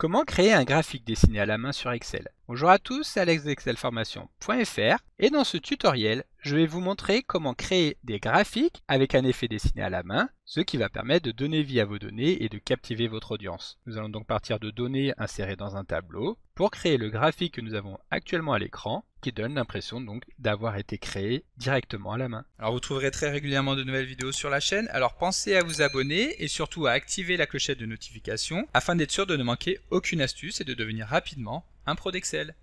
Comment créer un graphique dessiné à la main sur Excel Bonjour à tous, c'est et dans ce tutoriel, je vais vous montrer comment créer des graphiques avec un effet dessiné à la main, ce qui va permettre de donner vie à vos données et de captiver votre audience. Nous allons donc partir de données insérées dans un tableau pour créer le graphique que nous avons actuellement à l'écran qui donne l'impression donc d'avoir été créé directement à la main. Alors vous trouverez très régulièrement de nouvelles vidéos sur la chaîne, alors pensez à vous abonner et surtout à activer la clochette de notification afin d'être sûr de ne manquer aucune astuce et de devenir rapidement pro d'Excel.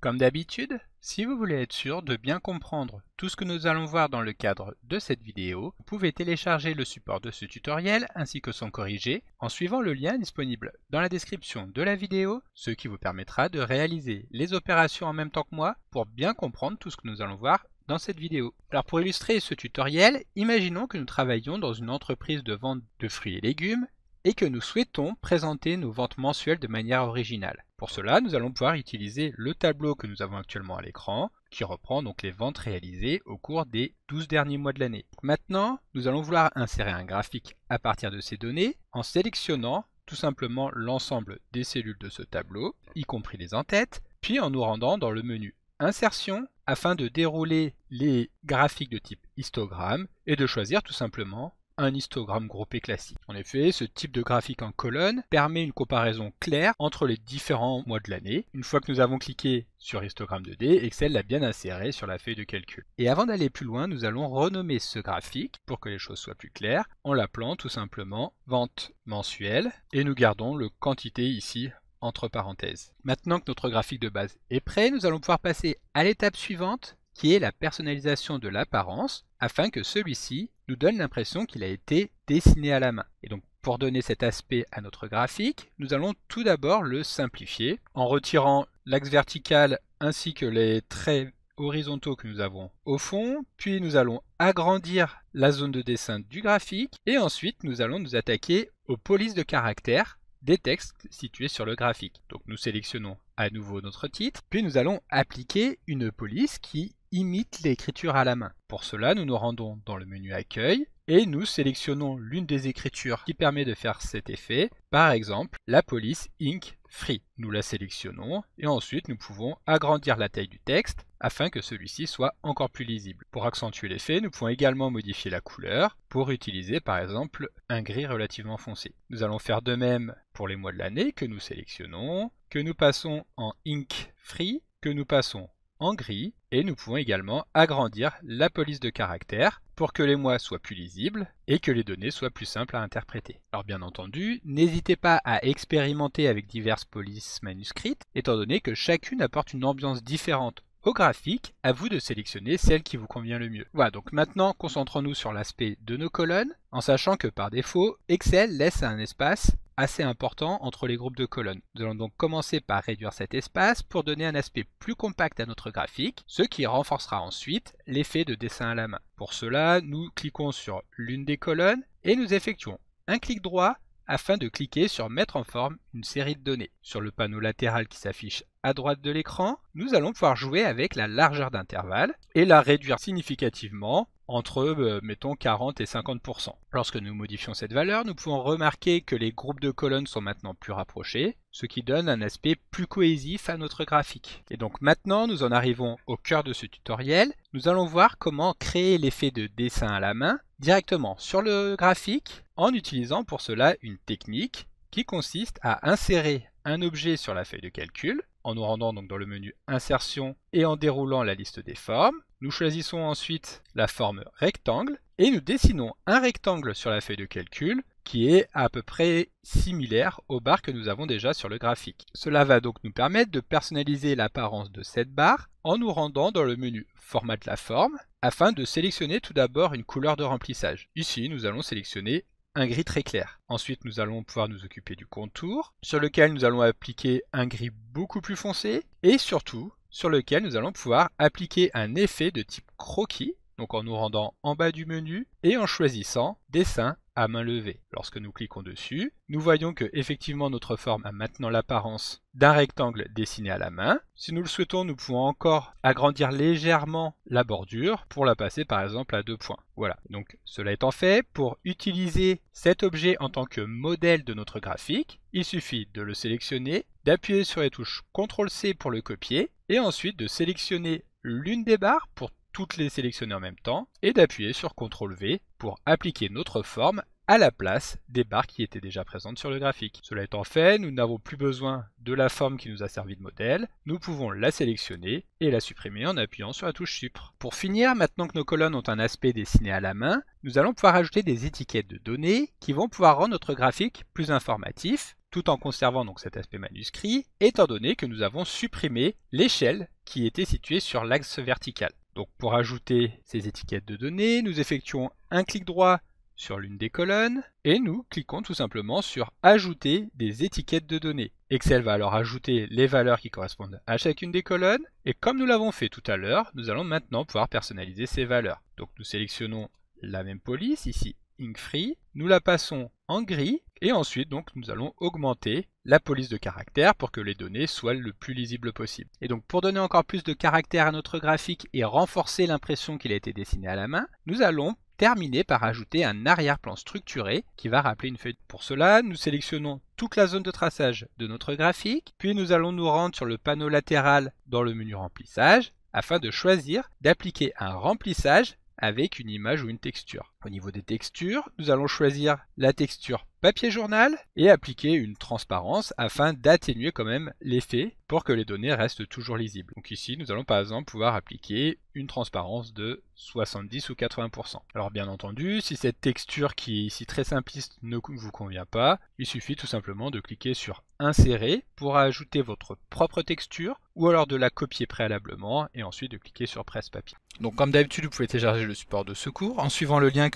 Comme d'habitude, si vous voulez être sûr de bien comprendre tout ce que nous allons voir dans le cadre de cette vidéo, vous pouvez télécharger le support de ce tutoriel ainsi que son corrigé en suivant le lien disponible dans la description de la vidéo, ce qui vous permettra de réaliser les opérations en même temps que moi pour bien comprendre tout ce que nous allons voir dans cette vidéo. Alors pour illustrer ce tutoriel, imaginons que nous travaillons dans une entreprise de vente de fruits et légumes et que nous souhaitons présenter nos ventes mensuelles de manière originale. Pour cela, nous allons pouvoir utiliser le tableau que nous avons actuellement à l'écran, qui reprend donc les ventes réalisées au cours des 12 derniers mois de l'année. Maintenant, nous allons vouloir insérer un graphique à partir de ces données en sélectionnant tout simplement l'ensemble des cellules de ce tableau, y compris les en entêtes, puis en nous rendant dans le menu Insertion afin de dérouler les graphiques de type histogramme et de choisir tout simplement un histogramme groupé classique. En effet, ce type de graphique en colonne permet une comparaison claire entre les différents mois de l'année, une fois que nous avons cliqué sur histogramme 2D, Excel l'a bien inséré sur la feuille de calcul. Et avant d'aller plus loin, nous allons renommer ce graphique, pour que les choses soient plus claires, en l'appelant tout simplement vente mensuelle, et nous gardons le quantité ici entre parenthèses. Maintenant que notre graphique de base est prêt, nous allons pouvoir passer à l'étape suivante qui est la personnalisation de l'apparence, afin que celui-ci nous donne l'impression qu'il a été dessiné à la main. Et donc pour donner cet aspect à notre graphique, nous allons tout d'abord le simplifier en retirant l'axe vertical ainsi que les traits horizontaux que nous avons au fond, puis nous allons agrandir la zone de dessin du graphique, et ensuite nous allons nous attaquer aux polices de caractère des textes situés sur le graphique. Donc nous sélectionnons à nouveau notre titre, puis nous allons appliquer une police qui imite l'écriture à la main. Pour cela, nous nous rendons dans le menu Accueil et nous sélectionnons l'une des écritures qui permet de faire cet effet, par exemple la police Ink Free. Nous la sélectionnons et ensuite nous pouvons agrandir la taille du texte afin que celui-ci soit encore plus lisible. Pour accentuer l'effet, nous pouvons également modifier la couleur pour utiliser par exemple un gris relativement foncé. Nous allons faire de même pour les mois de l'année que nous sélectionnons, que nous passons en Ink Free, que nous passons en gris et nous pouvons également agrandir la police de caractère pour que les mois soient plus lisibles et que les données soient plus simples à interpréter. Alors bien entendu, n'hésitez pas à expérimenter avec diverses polices manuscrites, étant donné que chacune apporte une ambiance différente au graphique, à vous de sélectionner celle qui vous convient le mieux. Voilà, donc maintenant concentrons-nous sur l'aspect de nos colonnes, en sachant que par défaut, Excel laisse un espace assez important entre les groupes de colonnes. Nous allons donc commencer par réduire cet espace pour donner un aspect plus compact à notre graphique, ce qui renforcera ensuite l'effet de dessin à la main. Pour cela, nous cliquons sur l'une des colonnes et nous effectuons un clic droit afin de cliquer sur Mettre en forme une série de données. Sur le panneau latéral qui s'affiche à droite de l'écran, nous allons pouvoir jouer avec la largeur d'intervalle et la réduire significativement entre, euh, mettons, 40 et 50%. Lorsque nous modifions cette valeur, nous pouvons remarquer que les groupes de colonnes sont maintenant plus rapprochés, ce qui donne un aspect plus cohésif à notre graphique. Et donc maintenant, nous en arrivons au cœur de ce tutoriel. Nous allons voir comment créer l'effet de dessin à la main directement sur le graphique en utilisant pour cela une technique qui consiste à insérer un objet sur la feuille de calcul, en nous rendant donc dans le menu Insertion et en déroulant la liste des formes. Nous choisissons ensuite la forme rectangle et nous dessinons un rectangle sur la feuille de calcul qui est à peu près similaire aux barres que nous avons déjà sur le graphique. Cela va donc nous permettre de personnaliser l'apparence de cette barre en nous rendant dans le menu Format de la forme afin de sélectionner tout d'abord une couleur de remplissage. Ici, nous allons sélectionner un gris très clair. Ensuite, nous allons pouvoir nous occuper du contour, sur lequel nous allons appliquer un gris beaucoup plus foncé, et surtout, sur lequel nous allons pouvoir appliquer un effet de type croquis, donc en nous rendant en bas du menu et en choisissant dessin à main levée. Lorsque nous cliquons dessus, nous voyons que effectivement notre forme a maintenant l'apparence d'un rectangle dessiné à la main. Si nous le souhaitons, nous pouvons encore agrandir légèrement la bordure pour la passer par exemple à deux points. Voilà, donc cela étant fait, pour utiliser cet objet en tant que modèle de notre graphique, il suffit de le sélectionner, d'appuyer sur les touches CTRL-C pour le copier et ensuite de sélectionner l'une des barres pour toutes les sélectionner en même temps et d'appuyer sur CTRL V pour appliquer notre forme à la place des barres qui étaient déjà présentes sur le graphique. Cela étant fait, nous n'avons plus besoin de la forme qui nous a servi de modèle, nous pouvons la sélectionner et la supprimer en appuyant sur la touche Supr. Pour finir, maintenant que nos colonnes ont un aspect dessiné à la main, nous allons pouvoir ajouter des étiquettes de données qui vont pouvoir rendre notre graphique plus informatif, tout en conservant donc cet aspect manuscrit, étant donné que nous avons supprimé l'échelle qui était située sur l'axe vertical. Donc pour ajouter ces étiquettes de données, nous effectuons un clic droit sur l'une des colonnes et nous cliquons tout simplement sur Ajouter des étiquettes de données. Excel va alors ajouter les valeurs qui correspondent à chacune des colonnes et comme nous l'avons fait tout à l'heure, nous allons maintenant pouvoir personnaliser ces valeurs. Donc nous sélectionnons la même police, ici Ink Free, nous la passons en gris et ensuite, donc, nous allons augmenter la police de caractère pour que les données soient le plus lisibles possible. Et donc, pour donner encore plus de caractère à notre graphique et renforcer l'impression qu'il a été dessiné à la main, nous allons terminer par ajouter un arrière-plan structuré qui va rappeler une feuille. Pour cela, nous sélectionnons toute la zone de traçage de notre graphique, puis nous allons nous rendre sur le panneau latéral dans le menu remplissage afin de choisir d'appliquer un remplissage avec une image ou une texture. Au niveau des textures, nous allons choisir la texture papier journal et appliquer une transparence afin d'atténuer quand même l'effet pour que les données restent toujours lisibles. Donc ici, nous allons par exemple pouvoir appliquer une transparence de 70 ou 80%. Alors bien entendu, si cette texture qui est ici très simpliste ne vous convient pas, il suffit tout simplement de cliquer sur Insérer pour ajouter votre propre texture ou alors de la copier préalablement et ensuite de cliquer sur Presse Papier. Donc comme d'habitude, vous pouvez télécharger le support de secours en suivant le lien que